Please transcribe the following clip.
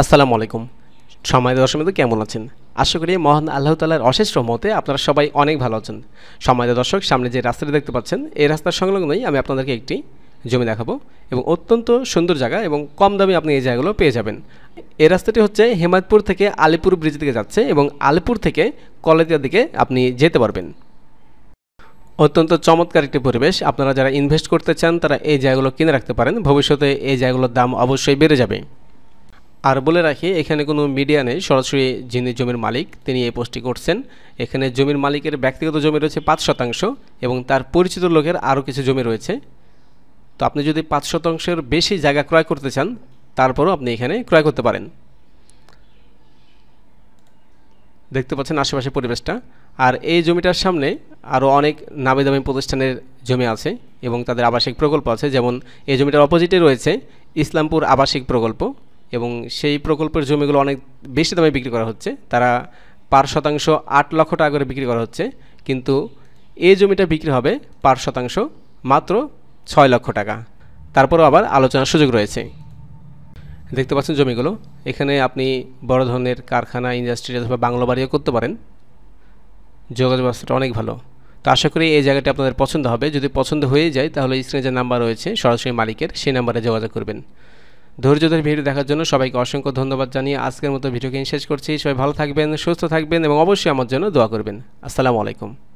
আসসালামু আলাইকুম সময় দর্শক কেমন আছেন আশা করি মহান আল্লাহ তালার অশেষ রহমতে আপনারা সবাই অনেক ভালো আছেন সময় দর্শক সামনে যে রাস্তাটি দেখতে পাচ্ছেন এই রাস্তার সংলগ্নই আমি আপনাদেরকে একটি জমি দেখাবো এবং অত্যন্ত সুন্দর জায়গা এবং কম দামে আপনি এই জায়গাগুলো পেয়ে যাবেন এই রাস্তাটি হচ্ছে হেমায়তপুর থেকে আলিপুর ব্রিজ দিকে যাচ্ছে এবং আলিপুর থেকে কলেজিয়ার দিকে আপনি যেতে পারবেন অত্যন্ত চমৎকার একটি পরিবেশ আপনারা যারা ইনভেস্ট করতে চান তারা এই জায়গাগুলো কিনে রাখতে পারেন ভবিষ্যতে এই জায়গাগুলোর দাম অবশ্যই বেড়ে যাবে আর বলে রাখি এখানে কোনো মিডিয়া নেই সরাসরি যিনি জমির মালিক তিনি এই পোস্টটি করছেন এখানে জমির মালিকের ব্যক্তিগত জমি রয়েছে পাঁচ শতাংশ এবং তার পরিচিত লোকের আরও কিছু জমি রয়েছে তো আপনি যদি পাঁচ শতাংশের বেশি জায়গা ক্রয় করতে চান তারপরও আপনি এখানে ক্রয় করতে পারেন দেখতে পাচ্ছেন আশেপাশে পরিবেশটা আর এই জমিটার সামনে আরও অনেক নামি দামি প্রতিষ্ঠানের জমি আছে এবং তাদের আবাসিক প্রকল্প আছে যেমন এই জমিটার অপোজিটে রয়েছে ইসলামপুর আবাসিক প্রকল্প এবং সেই প্রকল্পের জমিগুলো অনেক বেশি দামে বিক্রি করা হচ্ছে তারা পার শতাংশ আট লক্ষ টাকা করে বিক্রি করা হচ্ছে কিন্তু এই জমিটা বিক্রি হবে পার শতাংশ মাত্র ছয় লক্ষ টাকা তারপরও আবার আলোচনার সুযোগ রয়েছে দেখতে পাচ্ছেন জমিগুলো এখানে আপনি বড় ধরনের কারখানা ইন্ডাস্ট্রি অথবা বাংলো বাড়িও করতে পারেন যোগাযোগ ব্যবস্থাটা অনেক ভালো তো আশা করি এই জায়গাটি আপনাদের পছন্দ হবে যদি পছন্দ হয়ে যায় তাহলে স্ক্রিনে যে নাম্বার রয়েছে সরাসরি মালিকের সেই নাম্বারে যোগাযোগ করবেন ধৈর্য ধরে ভিডিও দেখার জন্য সবাইকে অসংখ্য ধন্যবাদ জানিয়ে আজকের মতো ভিডিওকে শেষ করছি সবাই ভালো থাকবেন সুস্থ থাকবেন এবং অবশ্যই আমার জন্য দোয়া করবেন আসসালামু আলাইকুম